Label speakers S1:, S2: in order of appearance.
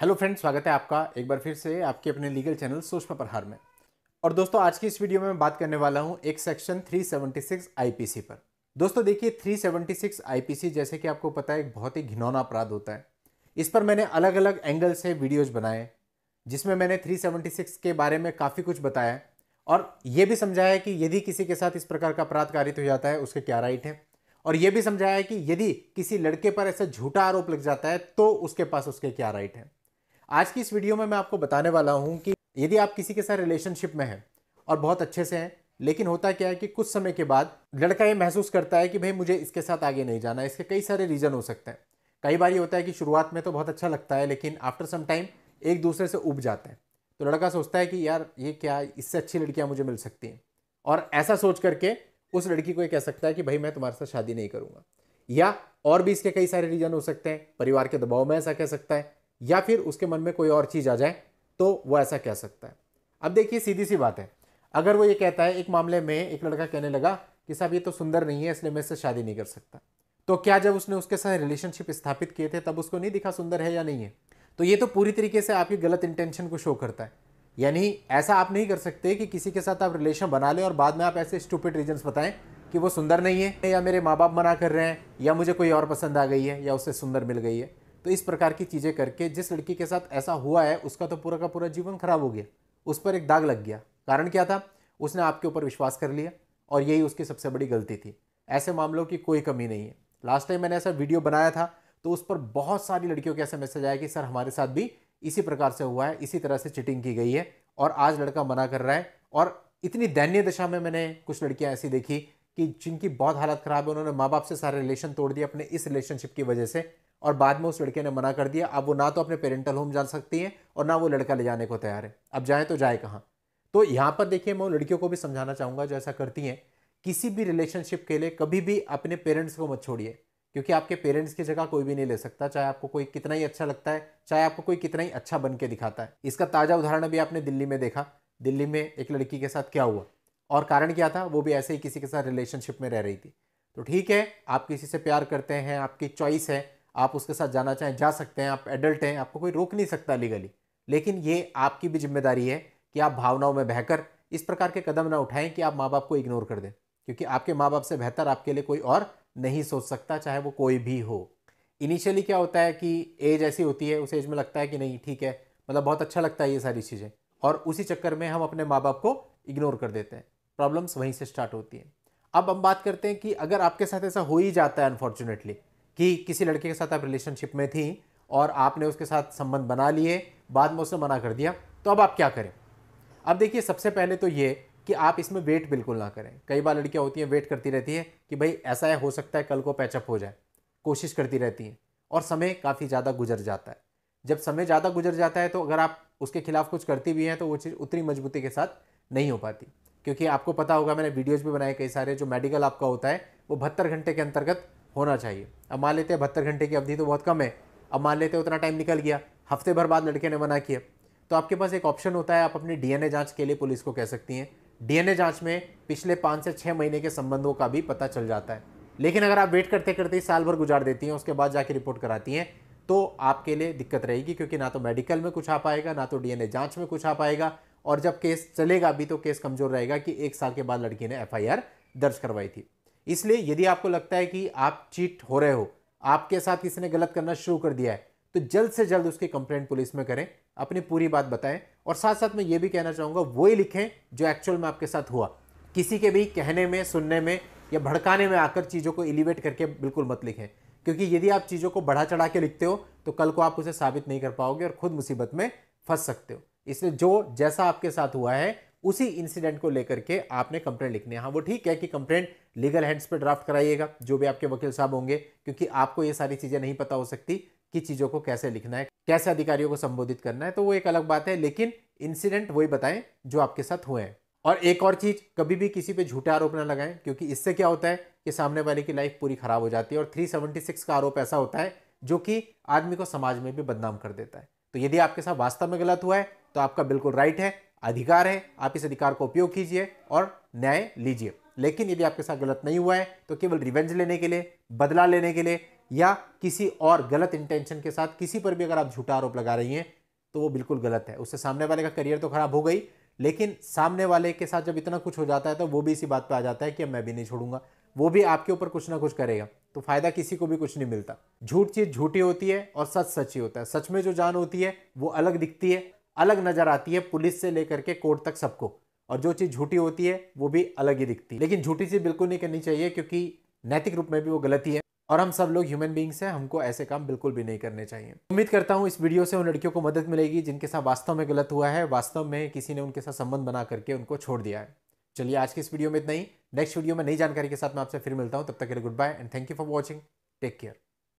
S1: hello friends स्वागत है आपका एक बार फिर से आपके अपने लीगल चैनल सूक्ष्म प्रहार में और दोस्तों आज की इस वीडियो में मैं बात करने वाला हूं एक सेक्शन 376 आईपीसी पर दोस्तों देखिए 376 आईपीसी जैसे कि आपको पता है एक बहुत ही घिनौना अपराध होता है इस पर मैंने अलग अलग एंगल से वीडियोज़ बनाए जिसमें मैंने थ्री के बारे में काफ़ी कुछ बताया और ये भी समझाया कि यदि किसी के साथ इस प्रकार का अपराध कारित हो जाता है उसके क्या राइट हैं और ये भी समझाया कि यदि किसी लड़के पर ऐसा झूठा आरोप लग जाता है तो उसके पास उसके क्या राइट हैं आज की इस वीडियो में मैं आपको बताने वाला हूँ कि यदि आप किसी के साथ रिलेशनशिप में हैं और बहुत अच्छे से हैं लेकिन होता क्या है कि कुछ समय के बाद लड़का ये महसूस करता है कि भाई मुझे इसके साथ आगे नहीं जाना इसके कई सारे रीज़न हो सकते हैं कई बार ये होता है कि शुरुआत में तो बहुत अच्छा लगता है लेकिन आफ्टर सम टाइम एक दूसरे से उब जाते हैं तो लड़का सोचता है कि यार ये क्या इससे अच्छी लड़कियाँ मुझे मिल सकती हैं और ऐसा सोच करके उस लड़की को ये कह सकता है कि भाई मैं तुम्हारे साथ शादी नहीं करूँगा या और भी इसके कई सारे रीज़न हो सकते हैं परिवार के दबाव में ऐसा कह सकता है या फिर उसके मन में कोई और चीज़ आ जाए तो वो ऐसा कह सकता है अब देखिए सीधी सी बात है अगर वो ये कहता है एक मामले में एक लड़का कहने लगा कि साहब ये तो सुंदर नहीं है इसलिए मैं इससे शादी नहीं कर सकता तो क्या जब उसने उसके साथ रिलेशनशिप स्थापित किए थे तब उसको नहीं दिखा सुंदर है या नहीं है तो ये तो पूरी तरीके से आपकी गलत इंटेंशन को शो करता है यानी ऐसा आप नहीं कर सकते कि किसी के साथ आप रिलेशन बना लें और बाद में आप ऐसे स्टूपिड रीजन्स बताएं कि वो सुंदर नहीं है या मेरे माँ बाप मना कर रहे हैं या मुझे कोई और पसंद आ गई है या उससे सुंदर मिल गई है तो इस प्रकार की चीज़ें करके जिस लड़की के साथ ऐसा हुआ है उसका तो पूरा का पूरा जीवन खराब हो गया उस पर एक दाग लग गया कारण क्या था उसने आपके ऊपर विश्वास कर लिया और यही उसकी सबसे बड़ी गलती थी ऐसे मामलों की कोई कमी नहीं है लास्ट टाइम मैंने ऐसा वीडियो बनाया था तो उस पर बहुत सारी लड़कियों के ऐसे मैसेज आया कि सर हमारे साथ भी इसी प्रकार से हुआ है इसी तरह से चिटिंग की गई है और आज लड़का मना कर रहा है और इतनी दैनीय दशा में मैंने कुछ लड़कियां ऐसी देखी कि जिनकी बहुत हालत ख़राब है उन्होंने माँ बाप से सारे रिलेशन तोड़ दिए अपने इस रिलेशनशिप की वजह से और बाद में उस लड़के ने मना कर दिया अब वो ना तो अपने पेरेंटल होम जा सकती हैं और ना वो लड़का ले जाने को तैयार है अब जाए तो जाए कहाँ तो यहाँ पर देखिए मैं उन लड़कियों को भी समझाना चाहूँगा जो ऐसा करती हैं किसी भी रिलेशनशिप के लिए कभी भी अपने पेरेंट्स को मत छोड़िए क्योंकि आपके पेरेंट्स की जगह कोई भी नहीं ले सकता चाहे आपको कोई कितना ही अच्छा लगता है चाहे आपको कोई कितना ही अच्छा बन के दिखाता है इसका ताज़ा उदाहरण अभी आपने दिल्ली में देखा दिल्ली में एक लड़की के साथ क्या हुआ और कारण क्या था वो भी ऐसे ही किसी के साथ रिलेशनशिप में रह रही थी तो ठीक है आप किसी से प्यार करते हैं आपकी चॉइस है आप उसके साथ जाना चाहें जा सकते हैं आप एडल्ट हैं आपको कोई रोक नहीं सकता लीगली लेकिन ये आपकी भी जिम्मेदारी है कि आप भावनाओं में बहकर इस प्रकार के कदम ना उठाएं कि आप माँ बाप को इग्नोर कर दें क्योंकि आपके माँ बाप से बेहतर आपके लिए कोई और नहीं सोच सकता चाहे वो कोई भी हो इनिशियली क्या होता है कि एज ऐसी होती है उस एज में लगता है कि नहीं ठीक है मतलब बहुत अच्छा लगता है ये सारी चीज़ें और उसी चक्कर में हम अपने माँ बाप को इग्नोर कर देते हैं प्रॉब्लम्स वहीं से स्टार्ट होती हैं अब हम बात करते हैं कि अगर आपके साथ ऐसा हो ही जाता है अनफॉर्चुनेटली कि किसी लड़के के साथ आप रिलेशनशिप में थी और आपने उसके साथ संबंध बना लिए बाद में उसने मना कर दिया तो अब आप क्या करें अब देखिए सबसे पहले तो ये कि आप इसमें वेट बिल्कुल ना करें कई बार लड़कियाँ होती हैं वेट करती रहती है कि भाई ऐसा है हो सकता है कल को पैचअप हो जाए कोशिश करती रहती हैं और समय काफ़ी ज़्यादा गुजर जाता है जब समय ज़्यादा गुजर जाता है तो अगर आप उसके खिलाफ कुछ करती भी हैं तो वो चीज़ उतनी मजबूती के साथ नहीं हो पाती क्योंकि आपको पता होगा मैंने वीडियोज़ भी बनाए कई सारे जो मेडिकल आपका होता है वो बहत्तर घंटे के अंतर्गत होना चाहिए अब मान लेते हैं बहत्तर घंटे की अवधि तो बहुत कम है अब मान लेते हैं उतना टाइम निकल गया हफ्ते भर बाद लड़के ने मना किया तो आपके पास एक ऑप्शन होता है आप अपनी डीएनए जांच के लिए पुलिस को कह सकती हैं डीएनए जांच में पिछले पाँच से छः महीने के संबंधों का भी पता चल जाता है लेकिन अगर आप वेट करते करते साल भर गुजार देती हैं उसके बाद जाके रिपोर्ट कराती हैं तो आपके लिए दिक्कत रहेगी क्योंकि ना तो मेडिकल में कुछ आ पाएगा ना तो डीएनए जांच में कुछ आ पाएगा और जब केस चलेगा भी तो केस कमज़ोर रहेगा कि एक साल के बाद लड़की ने एफआईआर दर्ज करवाई थी इसलिए यदि आपको लगता है कि आप चीट हो रहे हो आपके साथ किसी ने गलत करना शुरू कर दिया है तो जल्द से जल्द उसकी कंप्लेंट पुलिस में करें अपनी पूरी बात बताएं और साथ साथ मैं ये भी कहना चाहूँगा वो ही लिखें जो एक्चुअल में आपके साथ हुआ किसी के भी कहने में सुनने में या भड़काने में आकर चीज़ों को एलिवेट करके बिल्कुल मत लिखें क्योंकि यदि आप चीज़ों को बढ़ा चढ़ा के लिखते हो तो कल को आप उसे साबित नहीं कर पाओगे और खुद मुसीबत में फंस सकते हो इससे जो जैसा आपके साथ हुआ है उसी इंसिडेंट को लेकर के आपने कंप्लेंट लिखनी है हाँ वो ठीक है कि कंप्लेंट लीगल हैंड्स पे ड्राफ्ट कराइएगा जो भी आपके वकील साहब होंगे क्योंकि आपको ये सारी चीज़ें नहीं पता हो सकती कि चीज़ों को कैसे लिखना है कैसे अधिकारियों को संबोधित करना है तो वो एक अलग बात है लेकिन इंसिडेंट वही बताएं जो आपके साथ हुए हैं और एक और चीज़ कभी भी किसी पे झूठे आरोप ना लगाएं क्योंकि इससे क्या होता है कि सामने वाले की लाइफ पूरी ख़राब हो जाती है और 376 का आरोप ऐसा होता है जो कि आदमी को समाज में भी बदनाम कर देता है तो यदि आपके साथ वास्तव में गलत हुआ है तो आपका बिल्कुल राइट है अधिकार है आप इस अधिकार का उपयोग कीजिए और न्याय लीजिए लेकिन यदि आपके साथ गलत नहीं हुआ है तो केवल रिवेंज लेने के लिए बदला लेने के लिए या किसी और गलत इंटेंशन के साथ किसी पर भी अगर आप झूठा आरोप लगा रही हैं तो वो बिल्कुल गलत है उससे सामने वाले का करियर तो खराब हो गई लेकिन सामने वाले के साथ जब इतना कुछ हो जाता है तो वो भी इसी बात पर आ जाता है कि मैं भी नहीं छोड़ूंगा वो भी आपके ऊपर कुछ ना कुछ करेगा तो फायदा किसी को भी कुछ नहीं मिलता झूठ चीज झूठी होती है और सच सच ही होता है सच में जो जान होती है वो अलग दिखती है अलग नजर आती है पुलिस से लेकर के कोर्ट तक सबको और जो चीज़ झूठी होती है वो भी अलग ही दिखती है लेकिन झूठी चीज़ बिल्कुल नहीं करनी चाहिए क्योंकि नैतिक रूप में भी वो गलती है और हम सब लोग ह्यूमन बींग्स हैं हमको ऐसे काम बिल्कुल भी नहीं करने चाहिए उम्मीद करता हूँ इस वीडियो से उन लड़कियों को मदद मिलेगी जिनके साथ वास्तव में गलत हुआ है वास्तव में किसी ने उनके साथ संबंध बना करके उनको छोड़ दिया है चलिए आज की इस वीडियो में इतना ही नेक्स्ट वीडियो में नई जानकारी के साथ मैं आपसे फिर मिलता हूँ तब तक के लिए good bye and thank you for watching take care